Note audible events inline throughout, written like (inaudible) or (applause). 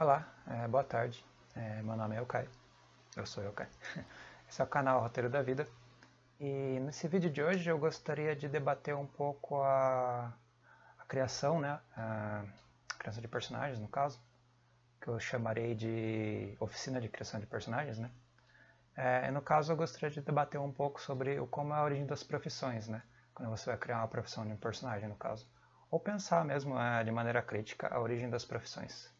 Olá, é, boa tarde. É, meu nome é Elkai. Eu sou Elkai. (laughs) Esse é o canal Roteiro da Vida. E nesse vídeo de hoje eu gostaria de debater um pouco a, a criação, né? A, a criação de personagens, no caso, que eu chamarei de oficina de criação de personagens, né? É, no caso, eu gostaria de debater um pouco sobre como é a origem das profissões, né? Quando você vai criar uma profissão de um personagem, no caso. Ou pensar mesmo é, de maneira crítica a origem das profissões.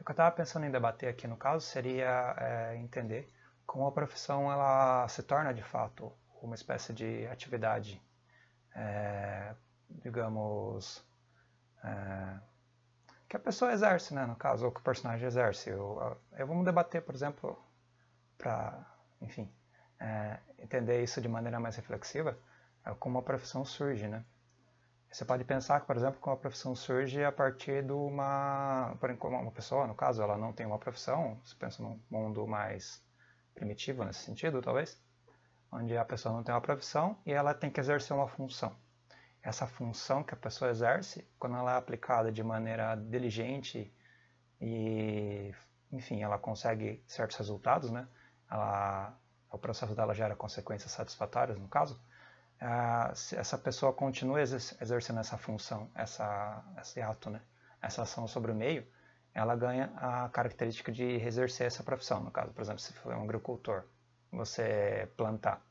O que eu estava pensando em debater aqui no caso seria é, entender como a profissão ela se torna de fato uma espécie de atividade, é, digamos, é, que a pessoa exerce, né, no caso, ou que o personagem exerce. Eu, eu vamos debater, por exemplo, para, enfim, entender isso de maneira mais reflexiva, é como a profissão surge, né? Você pode pensar que, por exemplo, que uma profissão surge a partir de uma, uma pessoa, no caso, ela não tem uma profissão, você pensa num mundo mais primitivo nesse sentido, talvez, onde a pessoa não tem uma profissão e ela tem que exercer uma função. Essa função que a pessoa exerce, quando ela é aplicada de maneira diligente e, enfim, ela consegue certos resultados, né? Ela, o processo dela gera consequências satisfatórias, no caso, se essa pessoa continua exercendo essa função, essa, esse ato, né? essa ação sobre o meio, ela ganha a característica de exercer essa profissão. No caso, por exemplo, se for um agricultor, você plantar,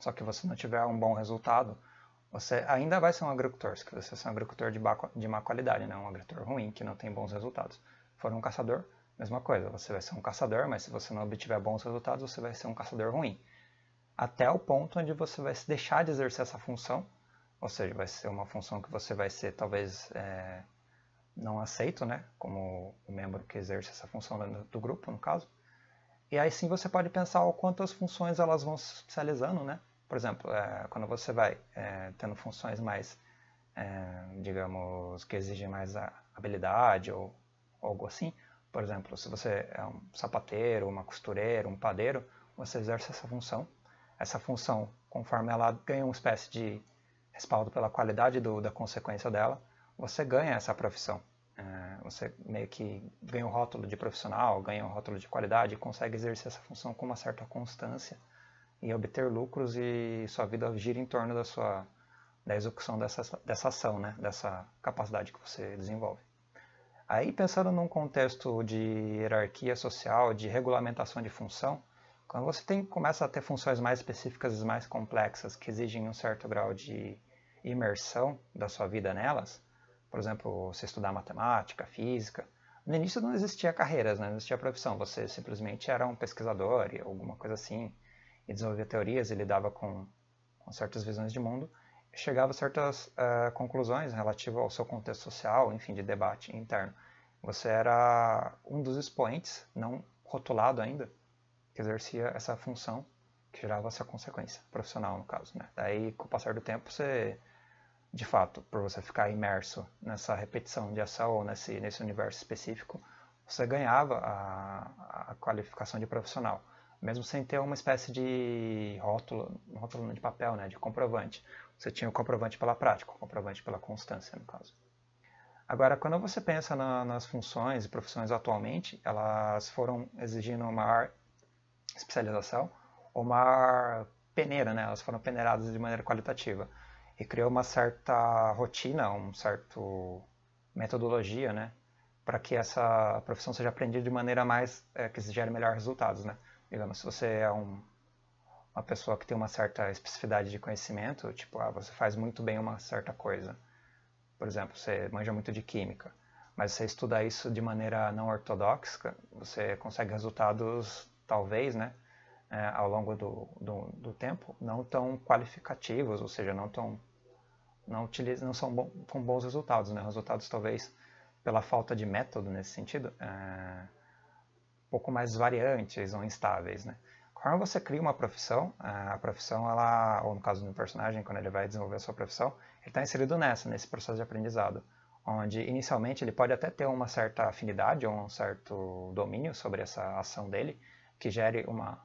só que você não tiver um bom resultado, você ainda vai ser um agricultor, se você é um agricultor de, de má qualidade, né? um agricultor ruim, que não tem bons resultados. For um caçador, mesma coisa, você vai ser um caçador, mas se você não obtiver bons resultados, você vai ser um caçador ruim até o ponto onde você vai deixar de exercer essa função, ou seja, vai ser uma função que você vai ser talvez é, não aceito, né, como o membro que exerce essa função do grupo, no caso. E aí sim você pode pensar o quanto as funções elas vão se especializando, né? Por exemplo, é, quando você vai é, tendo funções mais, é, digamos, que exigem mais habilidade ou, ou algo assim, por exemplo, se você é um sapateiro, uma costureira, um padeiro, você exerce essa função essa função, conforme ela ganha uma espécie de respaldo pela qualidade do, da consequência dela, você ganha essa profissão. É, você meio que ganha o um rótulo de profissional, ganha o um rótulo de qualidade, consegue exercer essa função com uma certa constância e obter lucros e sua vida gira em torno da sua da execução dessa, dessa ação, né? dessa capacidade que você desenvolve. Aí, pensando num contexto de hierarquia social, de regulamentação de função, quando você tem, começa a ter funções mais específicas e mais complexas que exigem um certo grau de imersão da sua vida nelas, por exemplo, você estudar matemática, física, no início não existia carreiras, né? não existia profissão, você simplesmente era um pesquisador e alguma coisa assim, e desenvolvia teorias e lidava com, com certas visões de mundo, e chegava a certas uh, conclusões relativas ao seu contexto social, enfim, de debate interno. Você era um dos expoentes, não rotulado ainda, exercia essa função que gerava essa consequência profissional, no caso. Né? Daí, com o passar do tempo, você, de fato, por você ficar imerso nessa repetição de ação ou nesse, nesse universo específico, você ganhava a, a qualificação de profissional, mesmo sem ter uma espécie de rótulo, rótulo de papel, né, de comprovante. Você tinha o comprovante pela prática, o comprovante pela constância, no caso. Agora, quando você pensa na, nas funções e profissões atualmente, elas foram exigindo maior especialização, uma peneira, né? Elas foram peneiradas de maneira qualitativa e criou uma certa rotina, um certo metodologia, né? Para que essa profissão seja aprendida de maneira mais é, que gere melhores resultados, né? Digamos, se você é um, uma pessoa que tem uma certa especificidade de conhecimento, tipo, ah, você faz muito bem uma certa coisa. Por exemplo, você manja muito de química, mas você estuda isso de maneira não ortodoxa, você consegue resultados talvez, né, é, ao longo do, do, do, tempo, não tão qualificativos, ou seja, não tão não, utiliza, não são bom, com bons resultados, né? resultados talvez pela falta de método nesse sentido, é, um pouco mais variantes ou instáveis. Né? Quando você cria uma profissão, é, a profissão, ela, ou no caso do personagem, quando ele vai desenvolver a sua profissão, ele está inserido nessa, nesse processo de aprendizado, onde inicialmente ele pode até ter uma certa afinidade ou um certo domínio sobre essa ação dele, que gere uma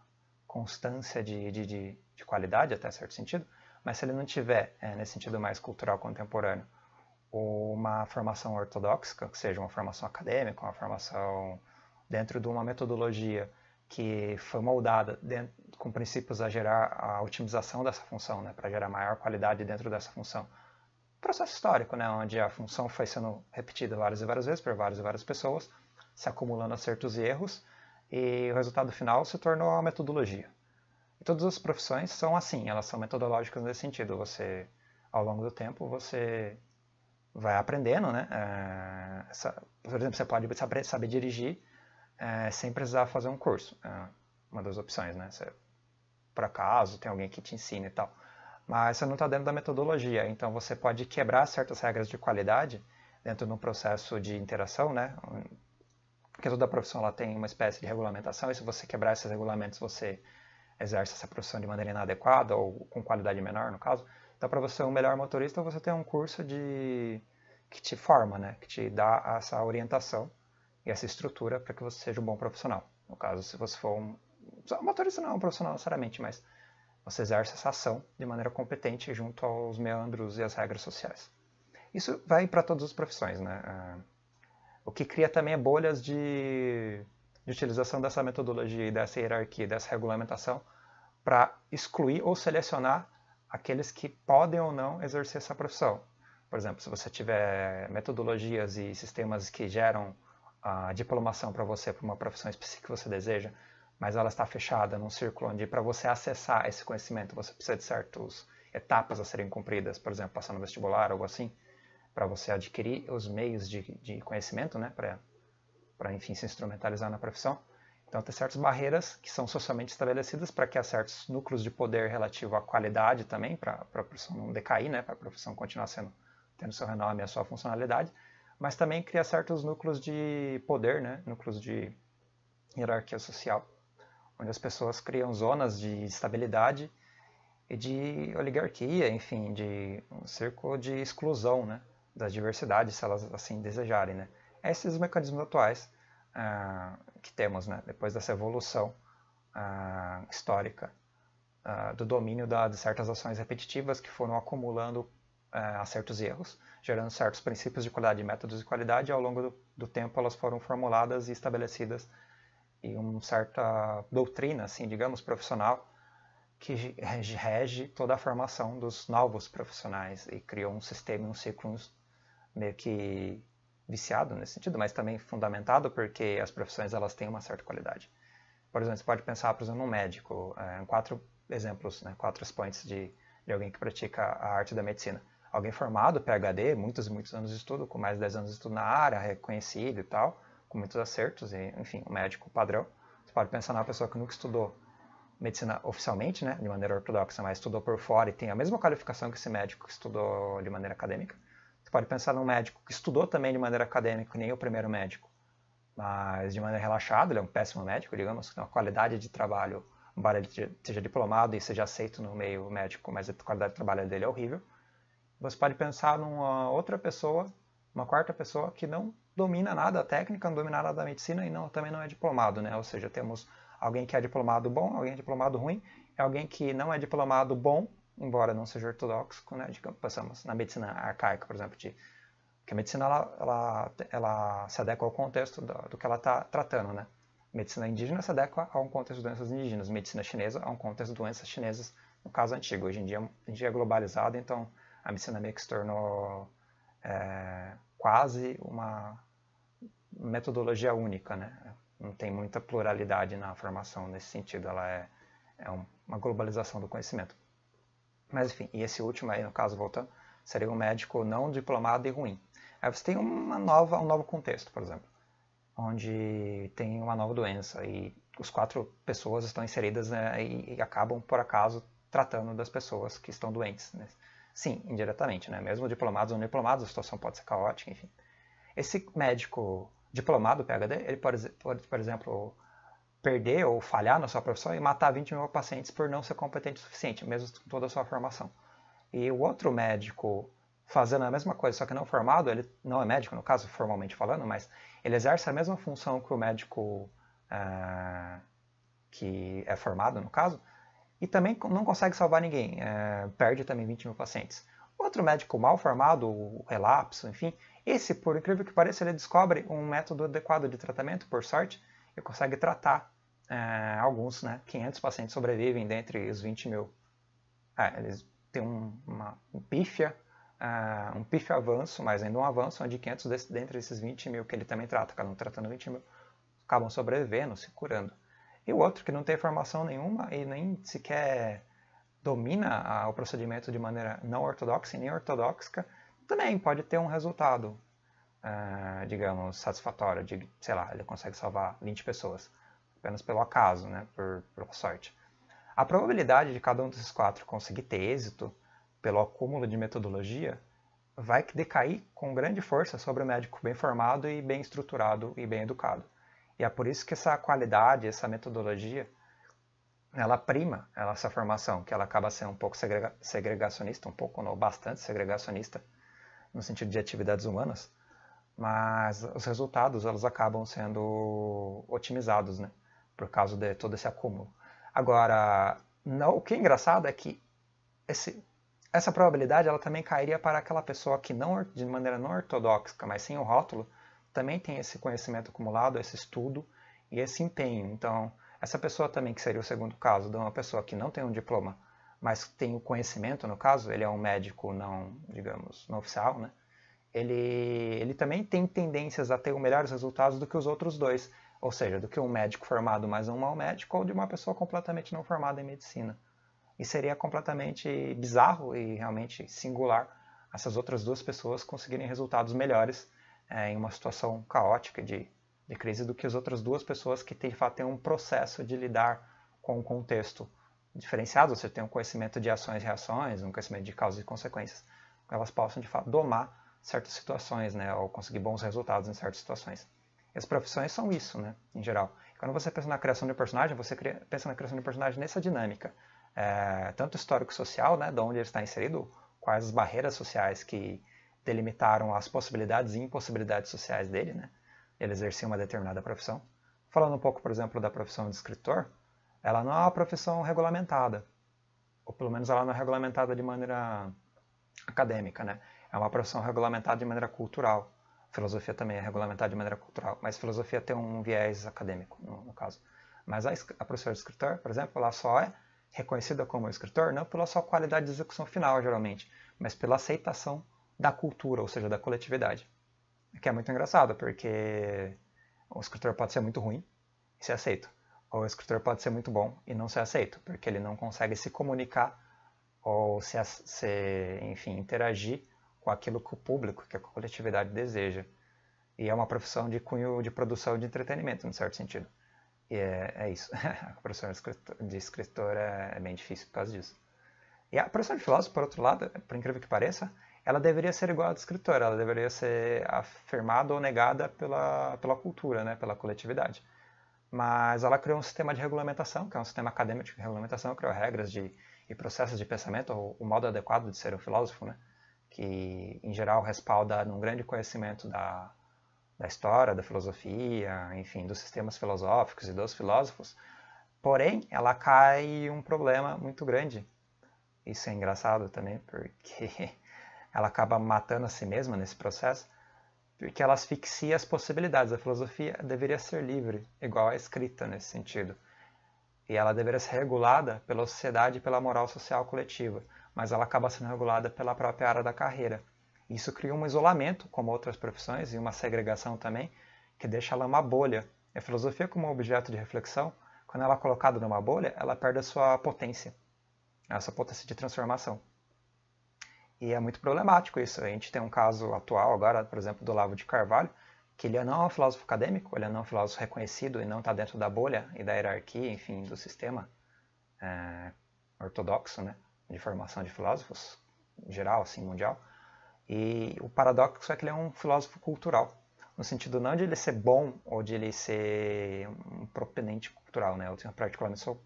constância de, de, de, de qualidade, até certo sentido, mas se ele não tiver, é, nesse sentido mais cultural contemporâneo, uma formação ortodoxa, que seja uma formação acadêmica, uma formação dentro de uma metodologia que foi moldada dentro, com princípios a gerar a otimização dessa função, né, para gerar maior qualidade dentro dessa função. Processo histórico, né, onde a função foi sendo repetida várias e várias vezes por várias e várias pessoas, se acumulando acertos e erros, e o resultado final se tornou a metodologia. E todas as profissões são assim, elas são metodológicas nesse sentido. Você, ao longo do tempo, você vai aprendendo, né? É, essa, por exemplo, você pode saber, saber dirigir é, sem precisar fazer um curso. É uma das opções, né? Você, por acaso, tem alguém que te ensina e tal. Mas você não está dentro da metodologia, então você pode quebrar certas regras de qualidade dentro de um processo de interação, né? porque toda profissão ela tem uma espécie de regulamentação, e se você quebrar esses regulamentos, você exerce essa profissão de maneira inadequada ou com qualidade menor, no caso, dá então, para você um melhor motorista, você tem um curso de que te forma, né? que te dá essa orientação e essa estrutura para que você seja um bom profissional. No caso, se você for um motorista não é um profissional necessariamente, mas você exerce essa ação de maneira competente junto aos meandros e às regras sociais. Isso vai para todas as profissões, né? Ah, o que cria também bolhas de, de utilização dessa metodologia e dessa hierarquia, dessa regulamentação, para excluir ou selecionar aqueles que podem ou não exercer essa profissão. Por exemplo, se você tiver metodologias e sistemas que geram a diplomação para você, para uma profissão específica que você deseja, mas ela está fechada num círculo onde para você acessar esse conhecimento você precisa de certas etapas a serem cumpridas, por exemplo, passar no vestibular, algo assim, para você adquirir os meios de, de conhecimento, né, para, enfim, se instrumentalizar na profissão. Então, tem certas barreiras que são socialmente estabelecidas para que há certos núcleos de poder relativo à qualidade também, para a profissão não decair, né, para a profissão continuar sendo, tendo seu renome e a sua funcionalidade, mas também cria certos núcleos de poder, né, núcleos de hierarquia social, onde as pessoas criam zonas de estabilidade e de oligarquia, enfim, de um círculo de exclusão, né? das diversidades, se elas assim desejarem. Né? É esses mecanismos atuais ah, que temos, né? depois dessa evolução ah, histórica ah, do domínio da, de certas ações repetitivas que foram acumulando a certos erros, gerando certos princípios de qualidade, métodos de qualidade, e ao longo do, do tempo elas foram formuladas e estabelecidas em uma certa doutrina, assim, digamos, profissional, que rege toda a formação dos novos profissionais e criou um sistema, um ciclo, meio que viciado nesse sentido, mas também fundamentado porque as profissões elas têm uma certa qualidade. Por exemplo, você pode pensar, por exemplo, num médico, é, quatro exemplos, né, quatro expoentes de, de alguém que pratica a arte da medicina. Alguém formado, PhD, muitos muitos anos de estudo, com mais de 10 anos de estudo na área, reconhecido e tal, com muitos acertos, e, enfim, um médico padrão. Você pode pensar numa pessoa que nunca estudou medicina oficialmente, né, de maneira ortodoxa, mas estudou por fora e tem a mesma qualificação que esse médico que estudou de maneira acadêmica. Você pode pensar num médico que estudou também de maneira acadêmica, nem o primeiro médico, mas de maneira relaxada, ele é um péssimo médico, digamos, que tem uma qualidade de trabalho, embora ele seja diplomado e seja aceito no meio médico, mas a qualidade de trabalho dele é horrível. Você pode pensar numa outra pessoa, uma quarta pessoa que não domina nada técnica, não domina nada da medicina e não, também não é diplomado, né? Ou seja, temos alguém que é diplomado bom, alguém é diplomado ruim, alguém que não é diplomado bom embora não seja ortodoxo, né, digamos, passamos na medicina arcaica, por exemplo, de, que a medicina ela, ela, ela se adequa ao contexto do, do que ela está tratando, né? Medicina indígena se adequa a um contexto de doenças indígenas, medicina chinesa a um contexto de doenças chinesas, no caso antigo. Hoje em dia, em dia é globalizada, então a medicina meio que se tornou é, quase uma metodologia única, né? Não tem muita pluralidade na formação nesse sentido, ela é, é uma globalização do conhecimento. Mas enfim, e esse último aí, no caso, voltando, seria um médico não diplomado e ruim. Aí você tem uma nova, um novo contexto, por exemplo, onde tem uma nova doença e os quatro pessoas estão inseridas né, e, e, acabam, por acaso, tratando das pessoas que estão doentes. Né? Sim, indiretamente, né? mesmo diplomados ou não diplomados, a situação pode ser caótica, enfim. Esse médico diplomado PHD, ele, pode, por exemplo, perder ou falhar na sua profissão e matar 20 mil pacientes por não ser competente o suficiente, mesmo com toda a sua formação. E o outro médico fazendo a mesma coisa, só que não formado, ele não é médico, no caso, formalmente falando, mas ele exerce a mesma função que o médico uh, que é formado, no caso, e também não consegue salvar ninguém, uh, perde também 20 mil pacientes. Outro médico mal formado, o relapso, enfim, esse, por incrível que pareça, ele descobre um método adequado de tratamento, por sorte, e consegue tratar é, alguns, né, 500 pacientes sobrevivem dentre os 20 mil. É, eles têm um, uma, um pífia, uh, é, um pífio avanço, mas ainda um avanço, onde 500 desse, dentre esses 20 mil que ele também trata, cada um tratando 20 mil, acabam sobrevivendo, se curando. E o outro que não tem formação nenhuma e nem sequer domina o procedimento de maneira não ortodoxa e nem ortodoxa, também pode ter um resultado, uh, digamos, satisfatório, de, sei lá, ele consegue salvar 20 pessoas apenas pelo acaso, né, por, por sorte. A probabilidade de cada um desses quatro conseguir ter êxito pelo acúmulo de metodologia vai decair com grande força sobre o médico bem formado e bem estruturado e bem educado. E é por isso que essa qualidade, essa metodologia, ela prima essa formação, que ela acaba sendo um pouco segrega segregacionista, um pouco, não, bastante segregacionista, no sentido de atividades humanas, mas os resultados eles acabam sendo otimizados, né? por causa de todo esse acúmulo. Agora, não, o que é engraçado é que esse, essa probabilidade ela também cairia para aquela pessoa que não de maneira não ortodoxa, mas sem o rótulo, também tem esse conhecimento acumulado, esse estudo e esse empenho. Então, essa pessoa também que seria o segundo caso de uma pessoa que não tem um diploma, mas tem o conhecimento no caso, ele é um médico não, digamos, não oficial, né? Ele, ele também tem tendências a ter melhores resultados do que os outros dois, ou seja, do que um médico formado mais um mau médico ou de uma pessoa completamente não formada em medicina. E seria completamente bizarro e realmente singular essas outras duas pessoas conseguirem resultados melhores é, em uma situação caótica de, de crise do que as outras duas pessoas que de fato têm um processo de lidar com um contexto diferenciado, você tem um conhecimento de ações e reações, um conhecimento de causas e consequências, elas possam de fato domar certas situações, né, ou conseguir bons resultados em certas situações as profissões são isso, né, em geral. Quando você pensa na criação de um personagem, você pensa na criação de um personagem nessa dinâmica, é, tanto histórico-social, né, de onde ele está inserido, quais as barreiras sociais que delimitaram as possibilidades e impossibilidades sociais dele, né, ele exercia uma determinada profissão. Falando um pouco, por exemplo, da profissão de escritor, ela não é uma profissão regulamentada, ou pelo menos ela não é regulamentada de maneira acadêmica, né, é uma profissão regulamentada de maneira cultural filosofia também é regulamentada de maneira cultural, mas filosofia tem um viés acadêmico, no, no caso. Mas a, a professora de escritor, por exemplo, ela só é reconhecida como escritor não pela sua qualidade de execução final, geralmente, mas pela aceitação da cultura, ou seja, da coletividade. O que é muito engraçado, porque o escritor pode ser muito ruim e ser aceito, ou o escritor pode ser muito bom e não ser aceito, porque ele não consegue se comunicar ou se, se enfim, interagir com aquilo que o público, que a coletividade deseja. E é uma profissão de cunho de produção de entretenimento, num certo sentido. E é, é isso. (laughs) a profissão de escritor, de escritor é, é, bem difícil por causa disso. E a profissão de filósofo, por outro lado, por incrível que pareça, ela deveria ser igual à de escritor, ela deveria ser afirmada ou negada pela, pela cultura, né, pela coletividade. Mas ela criou um sistema de regulamentação, que é um sistema acadêmico de regulamentação, criou regras de, e processos de pensamento, o, o modo adequado de ser um filósofo, né? que em geral respalda num grande conhecimento da, da história, da filosofia, enfim, dos sistemas filosóficos e dos filósofos. Porém, ela cai um problema muito grande. Isso é engraçado também, porque (laughs) ela acaba matando a si mesma nesse processo, porque ela asfixia as possibilidades. A filosofia deveria ser livre, igual a escrita nesse sentido. E ela deveria ser regulada pela sociedade e pela moral social coletiva mas ela acaba sendo regulada pela própria área da carreira. Isso cria um isolamento, como outras profissões, e uma segregação também, que deixa ela uma bolha. A filosofia, como objeto de reflexão, quando ela é colocada numa bolha, ela perde a sua potência, a sua potência de transformação. E é muito problemático isso. A gente tem um caso atual agora, por exemplo, do Lavo de Carvalho, que ele não é um filósofo acadêmico, ele não é um filósofo reconhecido e não está dentro da bolha e da hierarquia, enfim, do sistema é, ortodoxo, né? de formação de filósofos, geral, assim, mundial. E o paradoxo é que ele é um filósofo cultural, no sentido não de ele ser bom ou de ele ser um proponente cultural, né? Eu tenho, particularmente sou,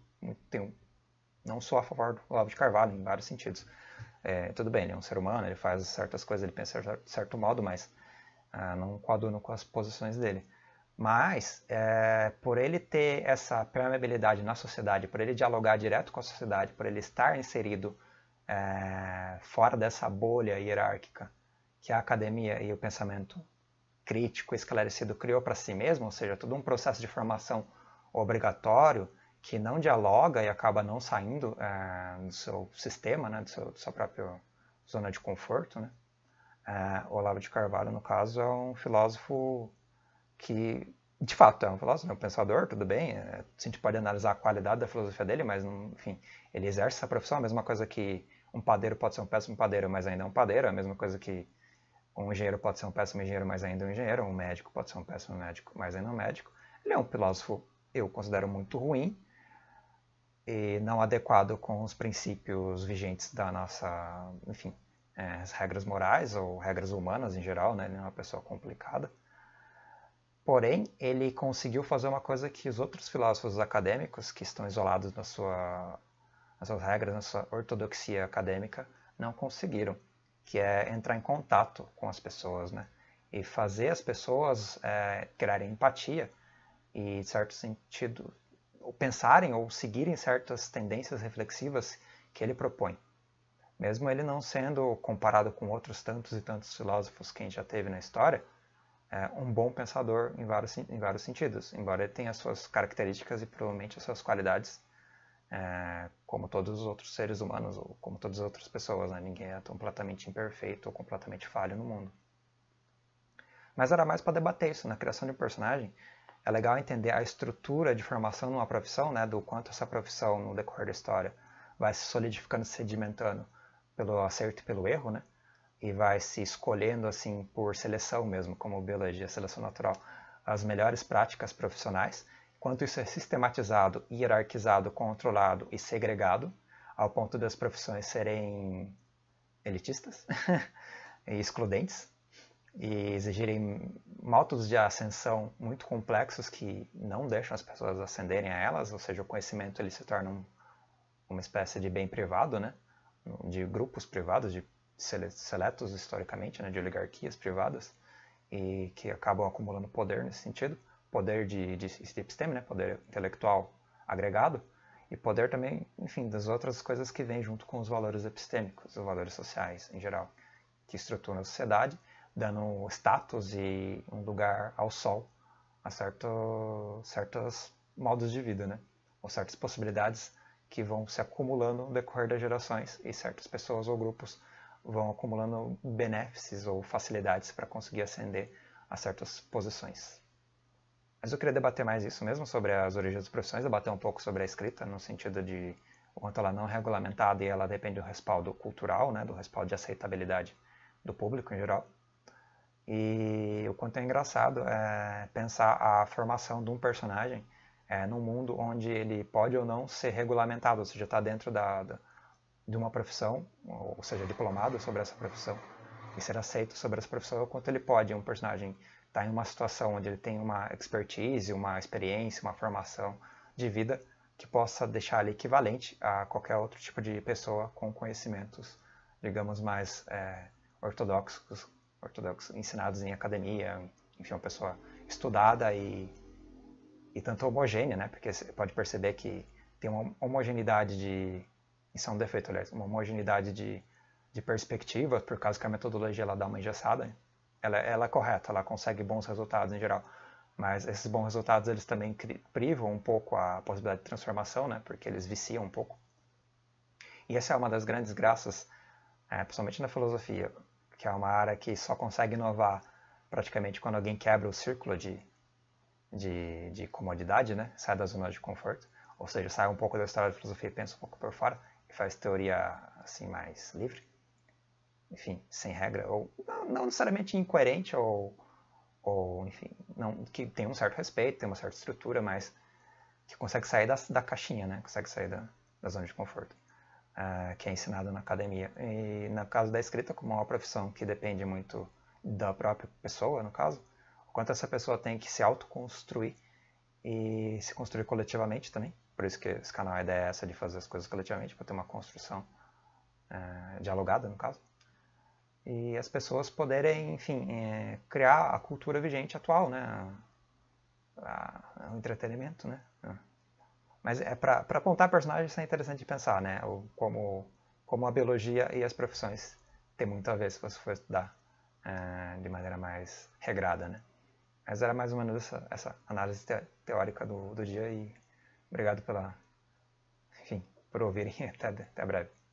tenho, não sou a favor do Olavo de Carvalho em vários sentidos. É, tudo bem, ele é um ser humano, ele faz certas coisas, ele pensa de certo modo, mas ah, não coaduno com as posições dele. Mas, é, por ele ter essa permeabilidade na sociedade, por ele dialogar direto com a sociedade, por ele estar inserido é, fora dessa bolha hierárquica que a academia e o pensamento crítico esclarecido criou para si mesmo, ou seja, todo um processo de formação obrigatório que não dialoga e acaba não saindo é, do seu sistema, né, do seu, da sua própria zona de conforto. Né? É, Olavo de Carvalho, no caso, é um filósofo que de fato é um filósofo, é um pensador, tudo bem, é, a gente pode analisar a qualidade da filosofia dele, mas enfim, ele exerce essa profissão, a mesma coisa que um padeiro pode ser um péssimo padeiro, mas ainda é um padeiro, a mesma coisa que um engenheiro pode ser um péssimo engenheiro, mas ainda é um engenheiro, um médico pode ser um péssimo médico, mas ainda é um médico. Ele é um filósofo, eu considero muito ruim e não adequado com os princípios vigentes da nossa, enfim, é, regras morais ou regras humanas em geral, né? Ele é uma pessoa complicada. Porém, ele conseguiu fazer uma coisa que os outros filósofos acadêmicos, que estão isolados na sua, nas suas regras, na sua ortodoxia acadêmica, não conseguiram, que é entrar em contato com as pessoas, né? E fazer as pessoas é, criarem empatia e, em certo sentido, ou pensarem ou seguirem certas tendências reflexivas que ele propõe. Mesmo ele não sendo comparado com outros tantos e tantos filósofos que a gente já teve na história, é, um bom pensador em vários, em vários sentidos, embora ele tenha as suas características e provavelmente as suas qualidades, é, como todos os outros seres humanos, ou como todas as outras pessoas, né? ninguém é completamente imperfeito ou completamente falho no mundo. Mas era mais para debater isso, na criação de um personagem, é legal entender a estrutura de formação numa profissão, né, do quanto essa profissão no decorrer da história vai se solidificando, sedimentando pelo acerto e pelo erro, né? e vai se escolhendo assim por seleção mesmo, como biologia, seleção natural, as melhores práticas profissionais. Enquanto isso é sistematizado, hierarquizado, controlado e segregado, ao ponto das profissões serem elitistas (laughs) e excludentes e exigirem motos de ascensão muito complexos que não deixam as pessoas ascenderem a elas, ou seja, o conhecimento ele se torna um, uma espécie de bem privado, né? de grupos privados, de seletos historicamente, né, de oligarquias privadas, e que acabam acumulando poder nesse sentido, poder de, de, tipo de episteme, né, poder intelectual agregado, e poder também, enfim, das outras coisas que vêm junto com os valores epistêmicos, os valores sociais em geral, que estruturam a sociedade, dando status e um lugar ao sol a certo, certos modos de vida, né? ou certas possibilidades que vão se acumulando no decorrer das gerações e certas pessoas ou grupos vão acumulando benefícios ou facilidades para conseguir ascender a certas posições. Mas eu queria debater mais isso mesmo sobre as origens das profissões, debater um pouco sobre a escrita, no sentido de o quanto ela não é regulamentada e ela depende do respaldo cultural, né, do respaldo de aceitabilidade do público em geral. E o quanto é engraçado é pensar a formação de um personagem é, num mundo onde ele pode ou não ser regulamentado, ou seja, está dentro da, da de uma profissão, ou seja, diplomado sobre essa profissão, e ser aceito sobre essa profissão o quanto ele pode. Um personagem está em uma situação onde ele tem uma expertise, uma experiência, uma formação de vida que possa deixar ele equivalente a qualquer outro tipo de pessoa com conhecimentos, digamos, mais é, ortodoxos, ortodoxos, ensinados em academia, enfim, uma pessoa estudada e, e tanto homogênea, né? Porque você pode perceber que tem uma homogeneidade de isso é um defeito, aliás, uma homogeneidade de, de perspectivas, por causa que a metodologia ela dá uma engessada, ela, ela é correta, ela consegue bons resultados em geral, mas esses bons resultados eles também privam um pouco a possibilidade de transformação, né? porque eles viciam um pouco. E essa é uma das grandes graças, é, principalmente na filosofia, que é uma área que só consegue inovar praticamente quando alguém quebra o círculo de, de, de comodidade, né? sai da zona de conforto, ou seja, sai um pouco da história da filosofia e pensa um pouco por fora que faz teoria assim mais livre, enfim, sem regra, ou não, não necessariamente incoerente, ou, ou enfim, não, que tem um certo respeito, tem uma certa estrutura, mas que consegue sair da, da caixinha, né? consegue sair da, da zona de conforto, uh, que é ensinado na academia. E no caso da escrita, como é uma profissão que depende muito da própria pessoa, no caso, o quanto essa pessoa tem que se autoconstruir e se construir coletivamente também, por isso que esse canal, a ideia é essa de fazer as coisas coletivamente, para ter uma construção é, dialogada, no caso. E as pessoas poderem, enfim, é, criar a cultura vigente atual, né? A, a, o entretenimento, né? É. Mas é para apontar personagens é interessante pensar, né? O, como, como a biologia e as profissões têm muito a ver se você for estudar é, de maneira mais regrada, né? Mas era mais ou menos essa, essa análise te, teórica do, do dia e Obrigado pela. Enfim, por ouvirem. (laughs) tá, tá breve.